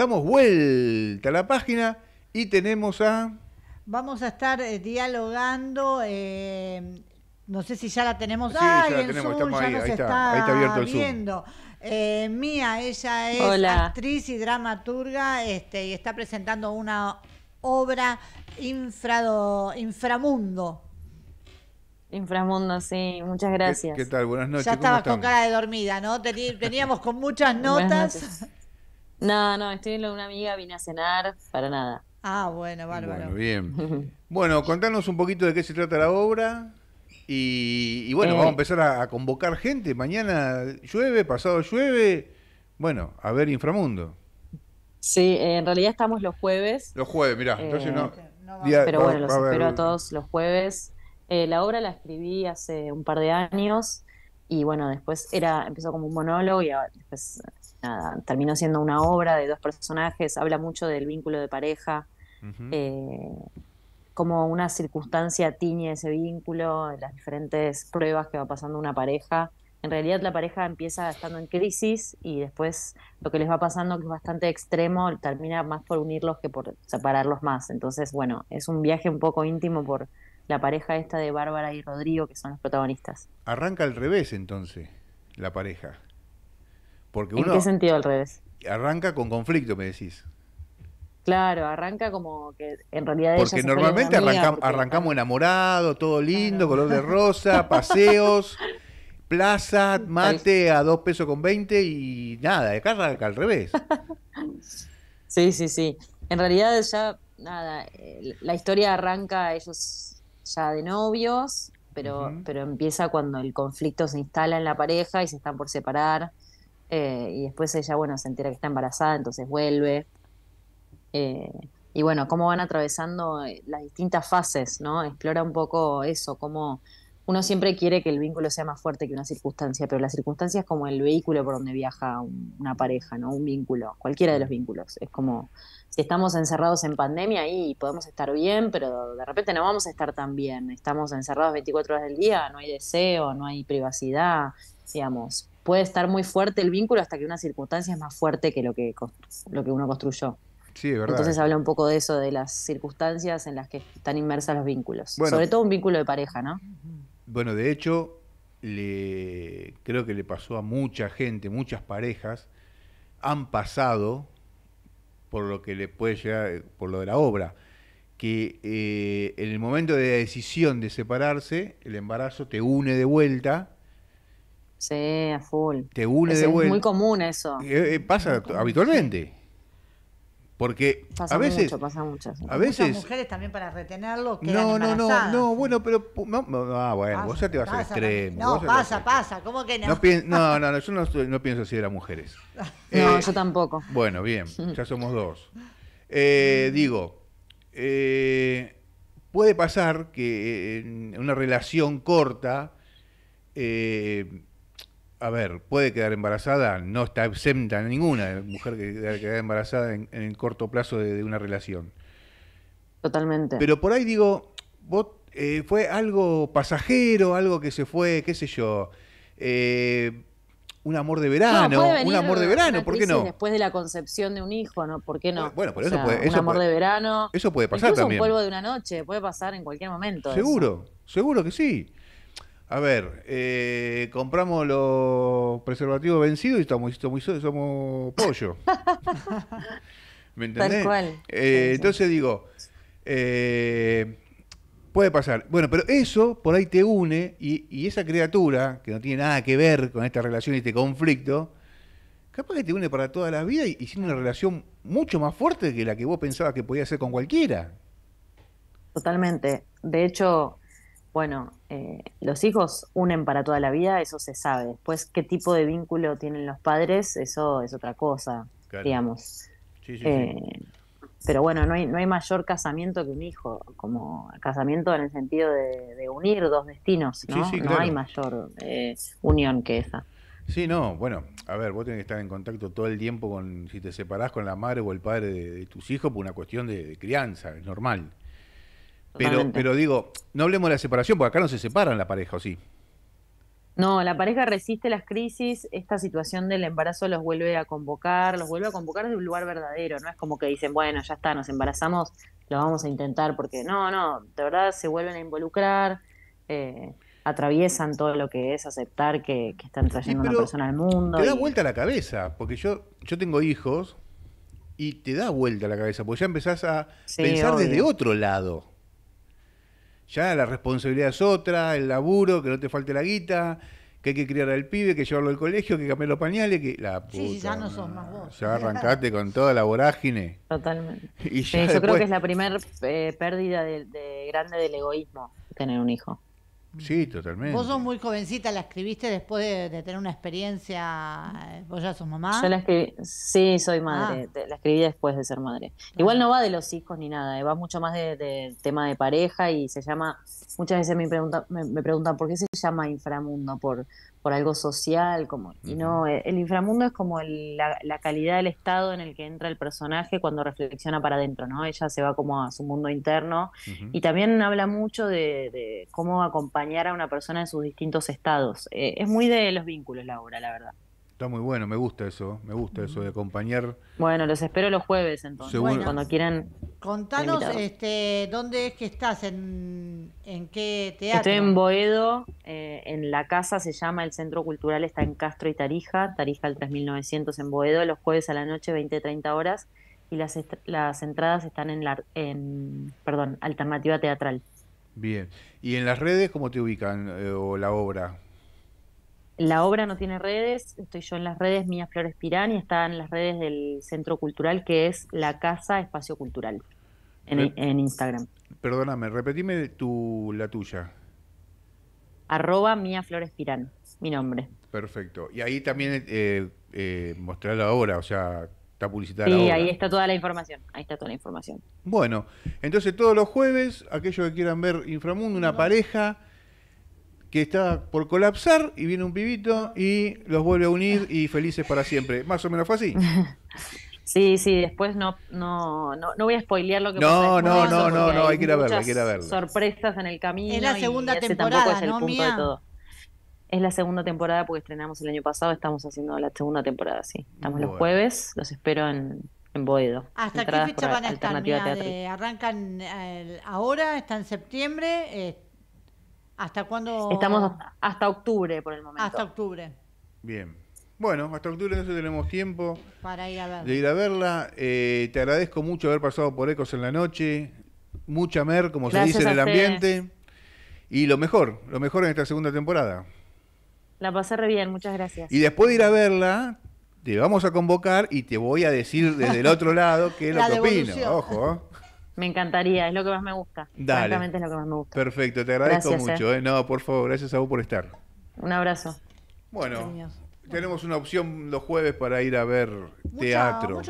Damos vuelta a la página y tenemos a... Vamos a estar eh, dialogando, eh, no sé si ya la tenemos. Sí, ya la tenemos, ahí, está, abierto el Zoom. Eh, Mía, ella es actriz y dramaturga este, y está presentando una obra infrado, inframundo. Inframundo, sí, muchas gracias. qué tal? Buenas noches. Ya estabas con cara de dormida, ¿no? Teníamos con muchas notas. No, no, estoy con una amiga, vine a cenar, para nada. Ah, bueno, bárbaro. Bueno, bien. Bueno, contanos un poquito de qué se trata la obra. Y, bueno, vamos a eh. empezar a, convocar gente. Mañana llueve, pasado llueve. Bueno, a ver Inframundo. Sí, eh, en realidad estamos los jueves. Los jueves, mirá. Eh, entonces no, pero bueno, los espero a todos los jueves. la obra la escribí hace un par de años y bueno, después era empezó como un monólogo y después nada, terminó siendo una obra de dos personajes, habla mucho del vínculo de pareja, eh, como una circunstancia tiñe ese vínculo, las diferentes pruebas que va pasando una pareja. En realidad la pareja empieza estando en crisis y después lo que les va pasando, que es bastante extremo, termina más por unirlos que por separarlos más. Entonces, bueno, es un viaje un poco íntimo por la pareja esta de Bárbara y Rodrigo, que son los protagonistas. Arranca al revés entonces, la pareja. Porque ¿En uno qué sentido al revés? Arranca con conflicto, me decís. Claro, arranca como que en realidad. Porque normalmente arrancamos ah. enamorado, todo lindo, color de rosa, paseos, plaza, mate a dos pesos con 20 y nada, acá arranca al revés. Sí, sí, sí. En realidad ya, nada, la historia arranca ellos ya de novios, pero, pero empieza cuando el conflicto se instala en la pareja y se están por separar. Eh, y después ella, bueno, se entera que está embarazada, entonces vuelve. Eh, y bueno, cómo van atravesando eh, las distintas fases, ¿no? Explora un poco eso, cómo uno siempre quiere que el vínculo sea más fuerte que una circunstancia, pero la circunstancia es como el vehículo por donde viaja una pareja, ¿no? Un vínculo, cualquiera de los vínculos. Es como si estamos encerrados en pandemia y podemos estar bien, pero de repente no vamos a estar tan bien. Estamos encerrados 24 horas del día, no hay deseo, no hay privacidad, digamos puede estar muy fuerte el vínculo hasta que una circunstancia es más fuerte que lo que, lo que uno construyó. Sí, verdad. Entonces habla un poco de eso, de las circunstancias en las que están inmersas los vínculos. Sobre todo un vínculo de pareja, ¿no? Bueno, de hecho, creo que le pasó a mucha gente, muchas parejas, han pasado por lo que le puede llegar, por lo de la obra, que eh, en el momento de la decisión de separarse, el embarazo te une de vuelta Sí, a full. Te une es, de vuelta. Es muy común eso. Eh, eh, pasa habitualmente. Porque pasa a veces. Mucho, pasa mucho. A veces. mujeres también para retenerlo. No, no, no, no, bueno, pero. ah, bueno, vos ya te vas al extremo. No, pasa, pasa. ¿Cómo que no? No, no, no, yo no, pienso así de las mujeres. no, eh, yo tampoco. Bueno, bien, ya somos dos. digo, puede pasar que en una relación corta. Eh, a ver, puede quedar embarazada, no está exenta ninguna mujer que queda embarazada en, el corto plazo de, una relación. Totalmente. Pero por ahí digo, vos, eh, fue algo pasajero, algo que se fue, qué sé yo, eh, un amor de verano, un amor de verano, ¿por qué no? Después de la concepción de un hijo, ¿no? ¿Por qué no? Bueno, por eso puede, un amor de verano. Eso puede pasar Un polvo de una noche, puede pasar en cualquier momento. Seguro, seguro que sí. A ver, eh, compramos los preservativos vencidos y estamos, estamos somos pollo. ¿Me entendés? Tal cual. Eh, entonces digo, eh, puede pasar. Bueno, pero eso por ahí te une y, esa criatura que no tiene nada que ver con esta relación y este conflicto, capaz que te une para toda la vida y, y tiene una relación mucho más fuerte que la que vos pensabas que podía ser con cualquiera. Totalmente. De hecho, bueno, eh, los hijos unen para toda la vida, eso se sabe. Después, qué tipo de vínculo tienen los padres, eso es otra cosa, digamos. Eh, pero bueno, no hay, mayor casamiento que un hijo, como casamiento en el sentido de, unir dos destinos, ¿no? hay mayor eh, unión que esa. Sí, no, bueno, a ver, vos tenés que estar en contacto todo el tiempo con, si te separás con la madre o el padre de, tus hijos, por una cuestión de crianza, es normal. Pero, pero digo, no hablemos de la separación, porque acá no se separan la pareja, ¿o sí? No, la pareja resiste las crisis, esta situación del embarazo los vuelve a convocar, los vuelve a convocar desde un lugar verdadero, no es como que dicen, bueno, ya está, nos embarazamos, lo vamos a intentar, porque no, no, de verdad se vuelven a involucrar, eh, atraviesan todo lo que es aceptar que, están trayendo una persona al mundo. Te da vuelta la cabeza, porque yo, yo tengo hijos y te da vuelta la cabeza, porque ya empezás a pensar desde otro lado. Ya la responsabilidad es otra, el laburo, que no te falte la guita, que hay que criar al pibe, que llevarlo al colegio, que cambiar los pañales, que la Sí, ya no sos más vos. Ya arrancaste con toda la vorágine. Totalmente. Eh, yo creo que es la primera eh, pérdida grande del egoísmo tener un hijo. Sí, totalmente. Vos sos muy jovencita, la escribiste después de, tener una experiencia, eh, vos ya sos mamá. Yo la escribí, sí, soy madre, ah. la escribí después de ser madre. Igual no va de los hijos ni nada, eh, va mucho más del de tema de pareja y se llama, muchas veces me, me, me preguntan por qué se llama inframundo, por, por algo social, como, y no, el inframundo es como la, calidad del estado en el que entra el personaje cuando reflexiona para adentro, ¿no? Ella se va como a su mundo interno y también habla mucho de, cómo acompañar a una persona en sus distintos estados. Eh, es muy de los vínculos la obra, la verdad. Está muy bueno, me gusta eso, me gusta eso de acompañar. Bueno, los espero los jueves entonces, cuando quieran. Contanos este, dónde es que estás, en en, qué teatro? Estoy en Boedo, eh, en la casa se llama el Centro Cultural, está en Castro y Tarija, Tarija al 3900 en Boedo, los jueves a la noche, 20-30 horas, y las, las entradas están en, la, perdón, Alternativa Teatral. Bien, ¿y en las redes cómo te ubican eh, o la obra? La obra no tiene redes, estoy yo en las redes Mía Flores Pirán y está en las redes del Centro Cultural que es La Casa Espacio Cultural en Instagram. Perdóname, repetime tu, la tuya. Arroba Mía Flores mi nombre. Perfecto. Y ahí también eh, eh mostrar la o sea, está publicitada sí, la ahí está toda la información. Ahí está toda la información. Bueno, entonces todos los jueves, aquellos que quieran ver Inframundo, una pareja que está por colapsar y viene un pibito y los vuelve a unir y felices para siempre. Más o menos fue así. Sí, sí, después no, no, no, voy a spoilear lo que no, pasa. No, no, no, no, hay, que ir a verlo, hay que ir a Sorpresas en el camino. Es la segunda temporada, tampoco es el punto Es la segunda temporada porque estrenamos el año pasado, estamos haciendo la segunda temporada, sí. Estamos los jueves, los espero en, en Boedo. ¿Hasta qué fecha van a estar? arrancan eh, ahora, está en septiembre. Eh, ¿Hasta cuándo? Estamos hasta octubre por el momento. Hasta octubre. Bien. Bueno, hasta octubre entonces tenemos tiempo Para de ir a verla. Eh, te agradezco mucho haber pasado por Ecos en la noche. Mucha mer, como se dice en el ambiente. Y lo mejor, lo mejor en esta segunda temporada. La pasé re bien, muchas gracias. Y después de ir a verla, te vamos a convocar y te voy a decir desde el otro lado qué es lo que opino. Ojo. ¿eh? Me encantaría, es lo que más me gusta. Dale. es lo que más me gusta. Perfecto, te agradezco eh. mucho. ¿eh? No, por favor, gracias a vos por estar. Un abrazo. Bueno, tenemos una opción los jueves para ir a ver teatro.